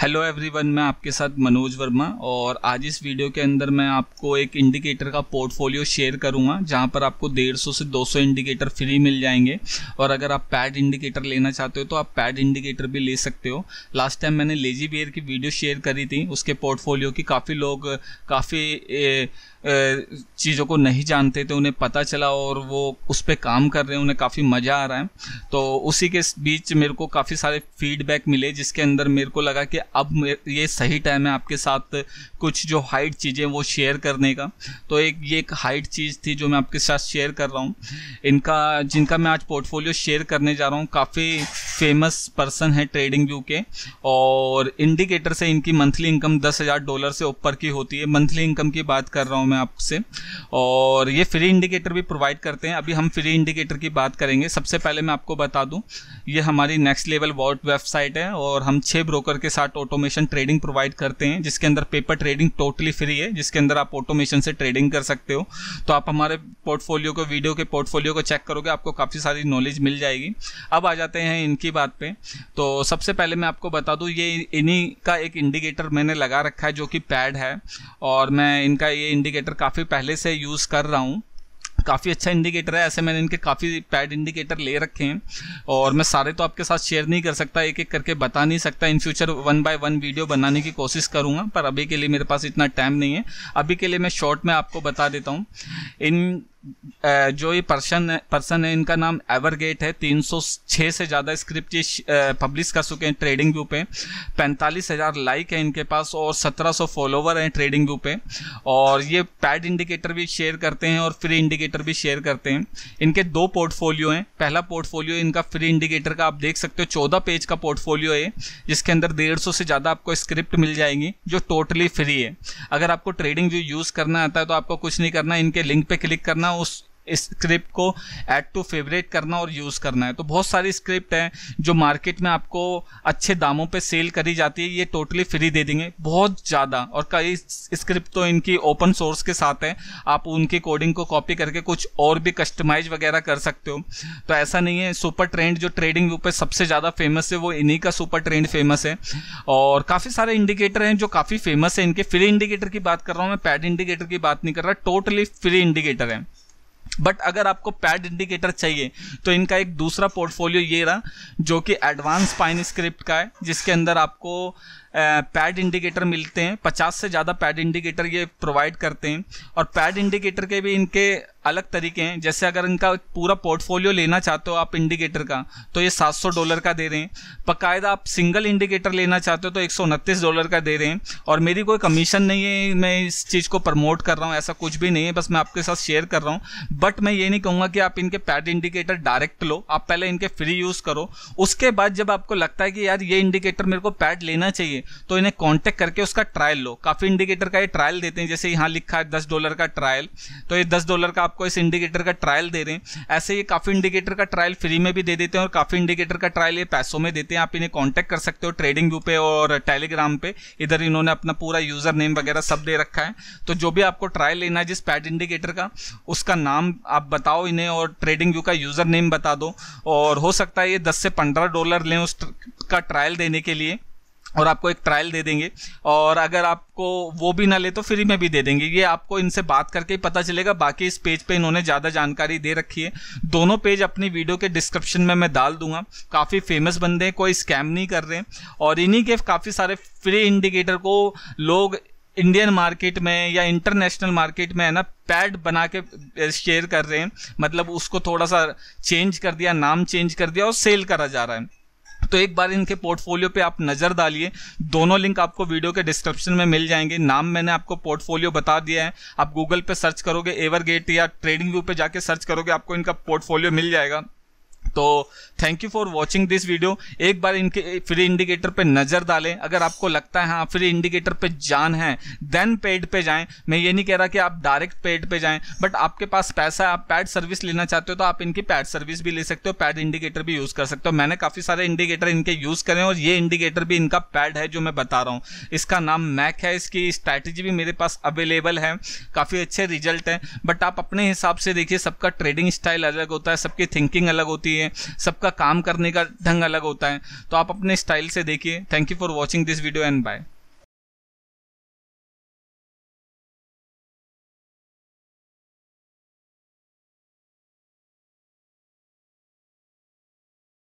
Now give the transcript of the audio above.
hello everyone मैं आपके साथ मनोज वर्मा और आज इस वीडियो के अंदर मैं आपको एक इंडिकेटर का पोर्टफोलियो शेयर करूंगा जहां पर आपको 150 से 200 इंडिकेटर फ्री मिल जाएंगे और अगर आप पैड इंडिकेटर लेना चाहते हो तो आप पैड इंडिकेटर भी ले सकते हो लास्ट टाइम मैंने लेजी बेयर की वीडियो शेयर करी थी उसके पोर्टफोलियो की काफ़ी लोग काफ़ी चीज़ों को नहीं जानते थे उन्हें पता चला और वो उस पर काम कर रहे हैं उन्हें काफ़ी मज़ा आ रहा है तो उसी के बीच मेरे को काफ़ी सारे फीडबैक मिले जिसके अंदर मेरे को लगा कि अब ये सही टाइम है आपके साथ कुछ जो हाइट चीज़ें वो शेयर करने का तो एक ये एक हाइट चीज़ थी जो मैं आपके साथ शेयर कर रहा हूँ इनका जिनका मैं आज पोर्टफोलियो शेयर करने जा रहा हूँ काफ़ी फेमस पर्सन है ट्रेडिंग व्यू के और इंडिकेटर से इनकी मंथली इनकम दस हज़ार डॉलर से ऊपर की होती है मंथली इनकम की बात कर रहा हूँ मैं आपसे और ये फ्री इंडिकेटर भी प्रोवाइड करते हैं अभी हम फ्री इंडिकेटर की बात करेंगे सबसे पहले मैं आपको बता दूँ ये हमारी नेक्स्ट लेवल वॉट वेबसाइट है और हम छः ब्रोकर के साथ स्मार्ट ऑटोमेशन ट्रेडिंग प्रोवाइड करते हैं जिसके अंदर पेपर ट्रेडिंग टोटली फ्री है जिसके अंदर आप ऑटोमेशन से ट्रेडिंग कर सकते हो तो आप हमारे पोर्टफोलियो को वीडियो के पोर्टफोलियो को चेक करोगे आपको काफ़ी सारी नॉलेज मिल जाएगी अब आ जाते हैं इनकी बात पर तो सबसे पहले मैं आपको बता दूँ ये इन्हीं का एक इंडिकेटर मैंने लगा रखा है जो कि पैड है और मैं इनका ये इंडिकेटर काफ़ी पहले से यूज़ कर रहा हूँ काफ़ी अच्छा इंडिकेटर है ऐसे मैंने इनके काफ़ी पैड इंडिकेटर ले रखे हैं और मैं सारे तो आपके साथ शेयर नहीं कर सकता एक एक करके बता नहीं सकता in future one by one video बनाने की कोशिश करूँगा पर अभी के लिए मेरे पास इतना टाइम नहीं है अभी के लिए मैं शॉर्ट में आपको बता देता हूँ इन जो ये पर्सन पर्सन है इनका नाम एवरगेट है 306 से ज़्यादा स्क्रिप्ट ये पब्लिश कर चुके हैं ट्रेडिंग व्यू पे पैंतालीस हज़ार लाइक है इनके पास और 1700 फॉलोवर हैं ट्रेडिंग व्यू पे और ये पैड इंडिकेटर भी शेयर करते हैं और फ्री इंडिकेटर भी शेयर करते हैं इनके दो पोर्टफोलियो हैं पहला पोर्टफोलियो इनका फ्री इंडिकेटर का आप देख सकते हो चौदह पेज का पोर्टफोलियो है जिसके अंदर डेढ़ से ज़्यादा आपको स्क्रिप्ट मिल जाएंगी जो टोटली फ्री है अगर आपको ट्रेडिंग व्यू यूज़ करना आता है तो आपको कुछ नहीं करना इनके लिंक पर क्लिक करना उस स्क्रिप्ट को ऐड टू फेवरेट करना और यूज़ करना है तो बहुत सारी स्क्रिप्ट हैं जो मार्केट में आपको अच्छे दामों पे सेल करी जाती है ये टोटली फ्री दे देंगे बहुत ज़्यादा और कई स्क्रिप्ट तो इनकी ओपन सोर्स के साथ हैं आप उनकी कोडिंग को कॉपी करके कुछ और भी कस्टमाइज वगैरह कर सकते हो तो ऐसा नहीं है सुपर ट्रेंड जो ट्रेडिंग व्यू पर सबसे ज़्यादा फेमस है वो इन्हीं का सुपर ट्रेंड फेमस है और काफ़ी सारे इंडिकेटर हैं जो काफ़ी फेमस है इनके फ्री इंडिकेटर की बात कर रहा हूँ मैं पैड इंडिकेटर की बात नहीं कर रहा टोटली फ्री इंडिकेटर है बट अगर आपको पैड इंडिकेटर चाहिए तो इनका एक दूसरा पोर्टफोलियो ये रहा जो कि एडवांस पाइन स्क्रिप्ट का है जिसके अंदर आपको पैड इंडिकेटर मिलते हैं पचास से ज़्यादा पैड इंडिकेटर ये प्रोवाइड करते हैं और पैड इंडिकेटर के भी इनके अलग तरीके हैं जैसे अगर इनका पूरा पोर्टफोलियो लेना चाहते हो आप इंडिकेटर का तो ये 700 डॉलर का दे रहे हैं बाकायदा आप सिंगल इंडिकेटर लेना चाहते हो तो एक डॉलर का दे रहे हैं और मेरी कोई कमीशन नहीं है मैं इस चीज़ को प्रमोट कर रहा हूँ ऐसा कुछ भी नहीं है बस मैं आपके साथ शेयर कर रहा हूँ बट मैं ये नहीं कहूँगा कि आप इनके पैड इंडिकेटर डायरेक्ट लो आप पहले इनके फ्री यूज़ करो उसके बाद जब आपको लगता है कि यार ये इंडिकेटर मेरे को पैड लेना चाहिए तो इन्हें कॉन्टैक्ट करके उसका ट्रायल लो काफ़ी इंडिकेटर का ये ट्रायल देते हैं जैसे यहाँ लिखा है दस डॉलर का ट्रायल तो ये दस डॉलर का आपको इस इंडिकेटर का ट्रायल दे रहे हैं ऐसे ये काफ़ी इंडिकेटर का ट्रायल फ्री में भी दे देते हैं और काफ़ी इंडिकेटर का ट्रायल ये पैसों में देते हैं आप इन्हें कॉन्टेक्ट कर सकते हो ट्रेडिंग व्यू पे और टेलीग्राम पे इधर इन्होंने अपना पूरा यूज़र नेम वगैरह सब दे रखा है तो जो भी आपको ट्रायल लेना है जिस पैड इंडिकेटर का उसका नाम आप बताओ इन्हें और ट्रेडिंग व्यू का यूज़र नेम बता दो और हो सकता है ये दस से पंद्रह डॉलर लें उस का ट्रायल देने के लिए और आपको एक ट्रायल दे देंगे और अगर आपको वो भी ना ले तो फ्री में भी दे देंगे ये आपको इनसे बात करके ही पता चलेगा बाकी इस पेज पे इन्होंने ज़्यादा जानकारी दे रखी है दोनों पेज अपनी वीडियो के डिस्क्रिप्शन में मैं डाल दूंगा काफ़ी फेमस बंदे हैं कोई स्कैम नहीं कर रहे हैं और इन्हीं के काफ़ी सारे फ्री इंडिकेटर को लोग इंडियन मार्केट में या इंटरनेशनल मार्केट में है ना पैड बना के शेयर कर रहे हैं मतलब उसको थोड़ा सा चेंज कर दिया नाम चेंज कर दिया और सेल करा जा रहा है तो एक बार इनके पोर्टफोलियो पे आप नज़र डालिए दोनों लिंक आपको वीडियो के डिस्क्रिप्शन में मिल जाएंगे नाम मैंने आपको पोर्टफोलियो बता दिया है आप गूगल पे सर्च करोगे एवरगेट या ट्रेडिंग व्यू पे जाके सर्च करोगे आपको इनका पोर्टफोलियो मिल जाएगा तो thank you for watching this video एक बार इनके फ्री इंडिकेटर पे नज़र डालें अगर आपको लगता है हाँ फ्री इंडिकेटर पे जान है देन पेड पे जाएं मैं ये नहीं कह रहा कि आप डायरेक्ट पेड पे जाएं बट आपके पास पैसा है आप पैड सर्विस लेना चाहते हो तो आप इनकी पैड सर्विस भी ले सकते हो पैड इंडिकेटर भी यूज़ कर सकते हो मैंने काफ़ी सारे इंडिकेटर इनके यूज़ करें और ये इंडिकेटर भी इनका पैड है जो मैं बता रहा हूँ इसका नाम मैक है इसकी स्ट्रैटेजी भी मेरे पास अवेलेबल है काफ़ी अच्छे रिजल्ट हैं बट आप अपने हिसाब से देखिए सबका ट्रेडिंग स्टाइल अलग होता है सबकी थिंकिंग अलग होती है हैं सबका काम करने का ढंग अलग होता है तो आप अपने स्टाइल से देखिए thank you for watching this video and bye